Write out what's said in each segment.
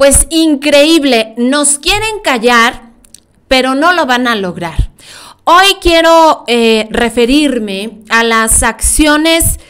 Pues increíble, nos quieren callar, pero no lo van a lograr. Hoy quiero eh, referirme a las acciones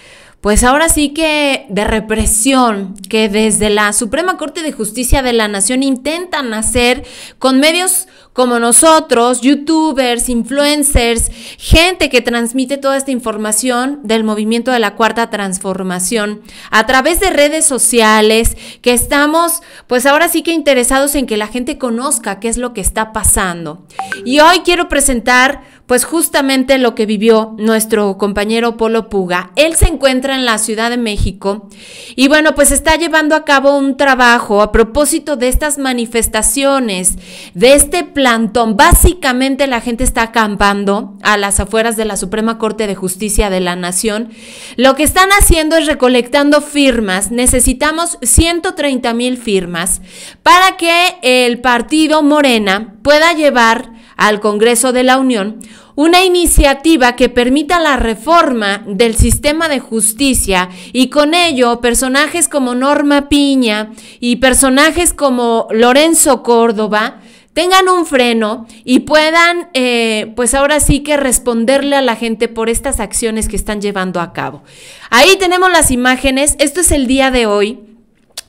pues ahora sí que de represión que desde la Suprema Corte de Justicia de la Nación intentan hacer con medios como nosotros, youtubers, influencers, gente que transmite toda esta información del movimiento de la cuarta transformación a través de redes sociales, que estamos pues ahora sí que interesados en que la gente conozca qué es lo que está pasando. Y hoy quiero presentar pues justamente lo que vivió nuestro compañero Polo Puga. Él se encuentra en la Ciudad de México y bueno, pues está llevando a cabo un trabajo a propósito de estas manifestaciones, de este plantón. Básicamente la gente está acampando a las afueras de la Suprema Corte de Justicia de la Nación. Lo que están haciendo es recolectando firmas. Necesitamos 130 mil firmas para que el partido Morena pueda llevar al Congreso de la Unión una iniciativa que permita la reforma del sistema de justicia y con ello personajes como Norma Piña y personajes como Lorenzo Córdoba tengan un freno y puedan, eh, pues ahora sí que responderle a la gente por estas acciones que están llevando a cabo. Ahí tenemos las imágenes, esto es el día de hoy.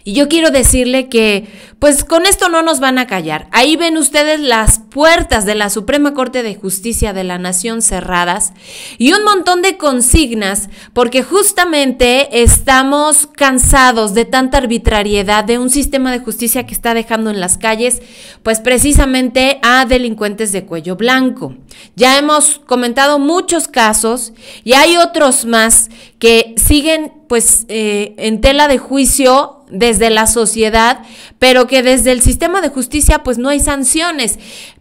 Y yo quiero decirle que, pues con esto no nos van a callar. Ahí ven ustedes las puertas de la Suprema Corte de Justicia de la Nación cerradas y un montón de consignas porque justamente estamos cansados de tanta arbitrariedad, de un sistema de justicia que está dejando en las calles, pues precisamente a delincuentes de cuello blanco. Ya hemos comentado muchos casos y hay otros más que siguen pues eh, en tela de juicio desde la sociedad, pero que desde el sistema de justicia pues no hay sanciones.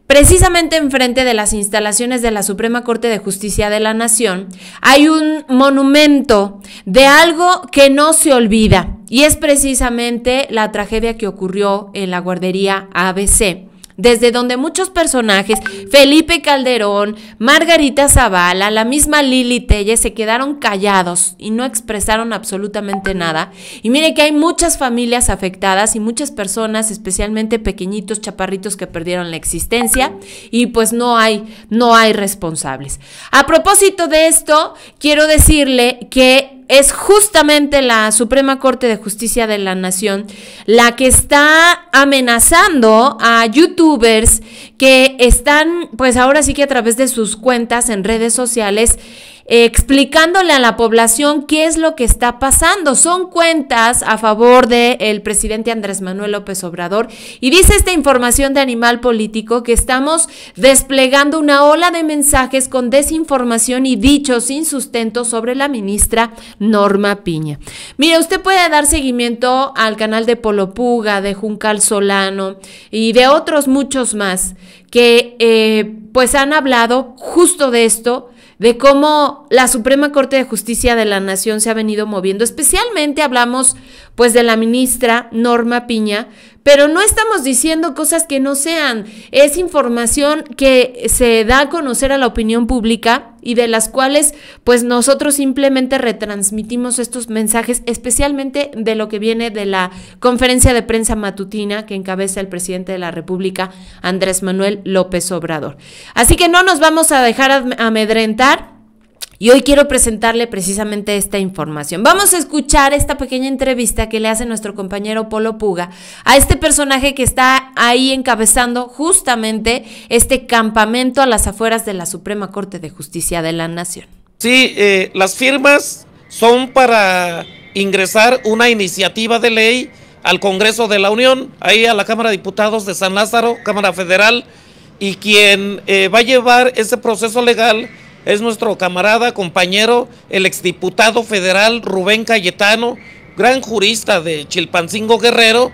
Precisamente enfrente de las instalaciones de la Suprema Corte de Justicia de la Nación hay un monumento de algo que no se olvida y es precisamente la tragedia que ocurrió en la guardería ABC desde donde muchos personajes, Felipe Calderón, Margarita Zavala, la misma Lili Telle, se quedaron callados y no expresaron absolutamente nada. Y mire que hay muchas familias afectadas y muchas personas, especialmente pequeñitos chaparritos que perdieron la existencia y pues no hay, no hay responsables. A propósito de esto, quiero decirle que es justamente la Suprema Corte de Justicia de la Nación la que está amenazando a youtubers que están, pues ahora sí que a través de sus cuentas en redes sociales, eh, explicándole a la población qué es lo que está pasando. Son cuentas a favor del el presidente Andrés Manuel López Obrador. Y dice esta información de Animal Político que estamos desplegando una ola de mensajes con desinformación y dichos sin sustento sobre la ministra Norma Piña. Mire, usted puede dar seguimiento al canal de Puga, de Juncal Solano y de otros muchos más que eh, pues han hablado justo de esto de cómo la Suprema Corte de Justicia de la Nación se ha venido moviendo. Especialmente hablamos pues de la ministra Norma Piña, pero no estamos diciendo cosas que no sean. Es información que se da a conocer a la opinión pública y de las cuales pues nosotros simplemente retransmitimos estos mensajes, especialmente de lo que viene de la conferencia de prensa matutina que encabeza el presidente de la República, Andrés Manuel López Obrador. Así que no nos vamos a dejar amedrentar. Y hoy quiero presentarle precisamente esta información. Vamos a escuchar esta pequeña entrevista que le hace nuestro compañero Polo Puga a este personaje que está ahí encabezando justamente este campamento a las afueras de la Suprema Corte de Justicia de la Nación. Sí, eh, las firmas son para ingresar una iniciativa de ley al Congreso de la Unión, ahí a la Cámara de Diputados de San Lázaro, Cámara Federal, y quien eh, va a llevar ese proceso legal es nuestro camarada, compañero, el exdiputado federal Rubén Cayetano, gran jurista de Chilpancingo Guerrero,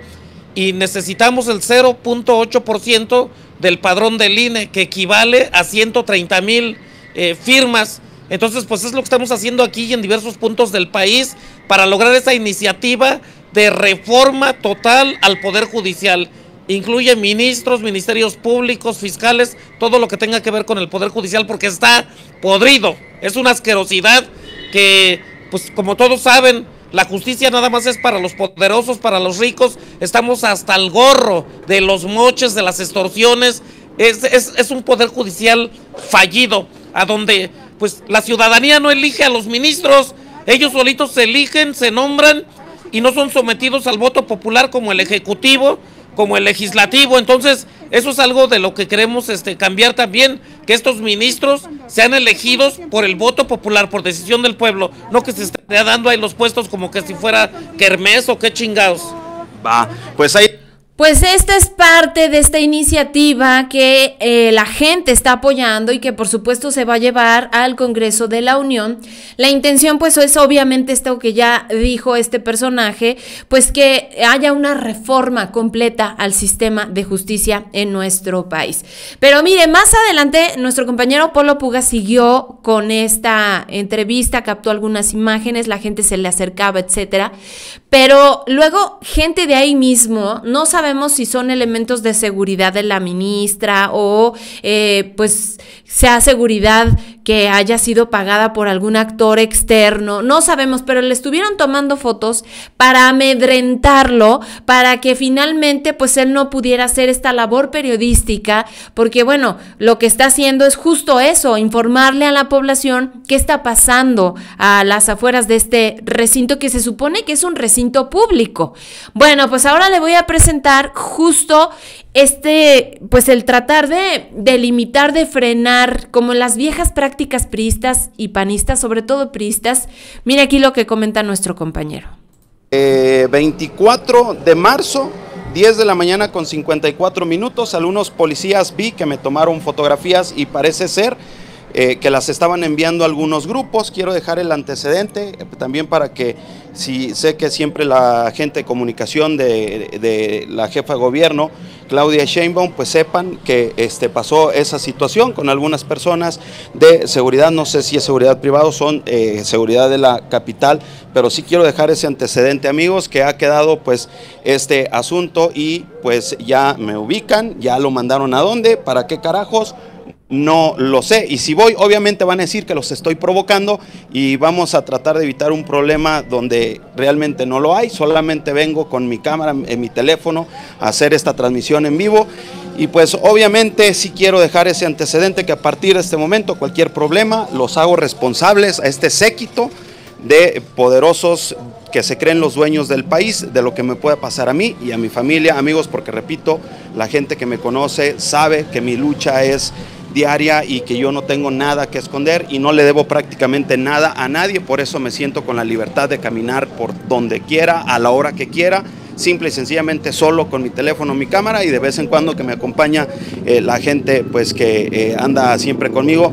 y necesitamos el 0.8% del padrón del INE, que equivale a 130 mil eh, firmas. Entonces, pues es lo que estamos haciendo aquí y en diversos puntos del país para lograr esa iniciativa de reforma total al Poder Judicial incluye ministros, ministerios públicos, fiscales, todo lo que tenga que ver con el Poder Judicial, porque está podrido. Es una asquerosidad que, pues como todos saben, la justicia nada más es para los poderosos, para los ricos. Estamos hasta el gorro de los moches, de las extorsiones. Es, es, es un Poder Judicial fallido, a donde pues la ciudadanía no elige a los ministros, ellos solitos se eligen, se nombran y no son sometidos al voto popular como el Ejecutivo, como el legislativo. Entonces, eso es algo de lo que queremos este, cambiar también, que estos ministros sean elegidos por el voto popular, por decisión del pueblo, no que se esté dando ahí los puestos como que si fuera kermés o qué chingados. Va, pues ahí... Pues esta es parte de esta iniciativa que eh, la gente está apoyando y que por supuesto se va a llevar al Congreso de la Unión. La intención pues es obviamente esto que ya dijo este personaje, pues que haya una reforma completa al sistema de justicia en nuestro país. Pero mire, más adelante nuestro compañero Polo Puga siguió con esta entrevista, captó algunas imágenes, la gente se le acercaba, etcétera. Pero luego gente de ahí mismo no sabe sabemos si son elementos de seguridad de la ministra o eh, pues sea seguridad que haya sido pagada por algún actor externo, no sabemos, pero le estuvieron tomando fotos para amedrentarlo, para que finalmente pues él no pudiera hacer esta labor periodística, porque bueno, lo que está haciendo es justo eso, informarle a la población qué está pasando a las afueras de este recinto que se supone que es un recinto público. Bueno, pues ahora le voy a presentar justo este, pues el tratar de, delimitar, de frenar, como las viejas prácticas priistas y panistas, sobre todo priistas, mira aquí lo que comenta nuestro compañero. 24 eh, de marzo 10 de la mañana con 54 minutos, algunos policías vi que me tomaron fotografías y parece ser eh, que las estaban enviando algunos grupos. Quiero dejar el antecedente eh, también para que, si sé que siempre la gente de comunicación de, la jefa de gobierno, Claudia Sheinbaum, pues sepan que este, pasó esa situación con algunas personas de seguridad, no sé si es seguridad privada o son eh, seguridad de la capital, pero sí quiero dejar ese antecedente, amigos, que ha quedado pues este asunto y pues ya me ubican, ya lo mandaron a dónde, para qué carajos, no lo sé. Y si voy, obviamente van a decir que los estoy provocando y vamos a tratar de evitar un problema donde realmente no lo hay. Solamente vengo con mi cámara, en mi teléfono, a hacer esta transmisión en vivo. Y pues obviamente sí quiero dejar ese antecedente que a partir de este momento cualquier problema los hago responsables a este séquito de poderosos que se creen los dueños del país, de lo que me pueda pasar a mí y a mi familia, amigos, porque repito, la gente que me conoce sabe que mi lucha es diaria y que yo no tengo nada que esconder y no le debo prácticamente nada a nadie, por eso me siento con la libertad de caminar por donde quiera, a la hora que quiera, simple y sencillamente solo con mi teléfono, mi cámara y de vez en cuando que me acompaña eh, la gente pues que eh, anda siempre conmigo.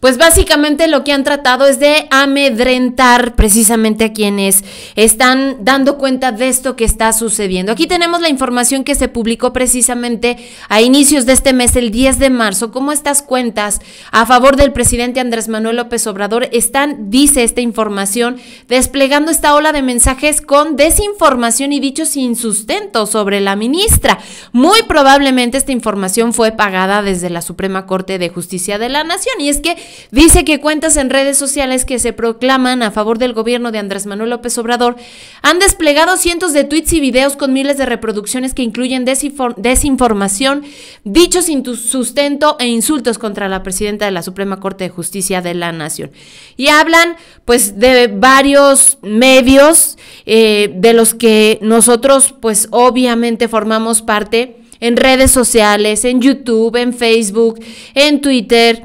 Pues básicamente lo que han tratado es de amedrentar precisamente a quienes están dando cuenta de esto que está sucediendo. Aquí tenemos la información que se publicó precisamente a inicios de este mes, el 10 de marzo, cómo estas cuentas a favor del presidente Andrés Manuel López Obrador están, dice esta información, desplegando esta ola de mensajes con desinformación y dichos sin sustento sobre la ministra. Muy probablemente esta información fue pagada desde la Suprema Corte de Justicia de la Nación y es que dice que cuentas en redes sociales que se proclaman a favor del gobierno de Andrés Manuel López Obrador han desplegado cientos de tweets y videos con miles de reproducciones que incluyen desinformación, dichos sin sustento e insultos contra la presidenta de la Suprema Corte de Justicia de la Nación. Y hablan pues de varios medios eh, de los que nosotros pues obviamente formamos parte en redes sociales, en YouTube, en Facebook, en Twitter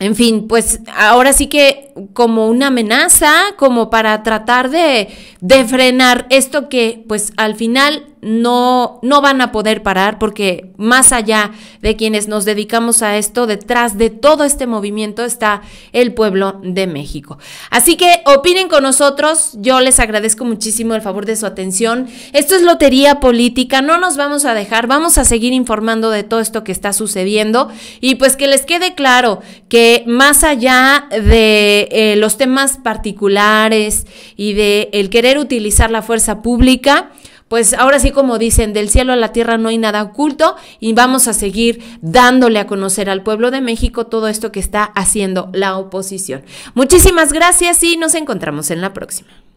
en fin, pues ahora sí que como una amenaza, como para tratar de, frenar esto que pues al final no, no van a poder parar porque más allá de quienes nos dedicamos a esto, detrás de todo este movimiento está el pueblo de México. Así que opinen con nosotros, yo les agradezco muchísimo el favor de su atención. Esto es Lotería Política, no nos vamos a dejar, vamos a seguir informando de todo esto que está sucediendo y pues que les quede claro que más allá de eh, los temas particulares y de el querer utilizar la fuerza pública, pues ahora sí como dicen, del cielo a la tierra no hay nada oculto y vamos a seguir dándole a conocer al pueblo de México todo esto que está haciendo la oposición. Muchísimas gracias y nos encontramos en la próxima.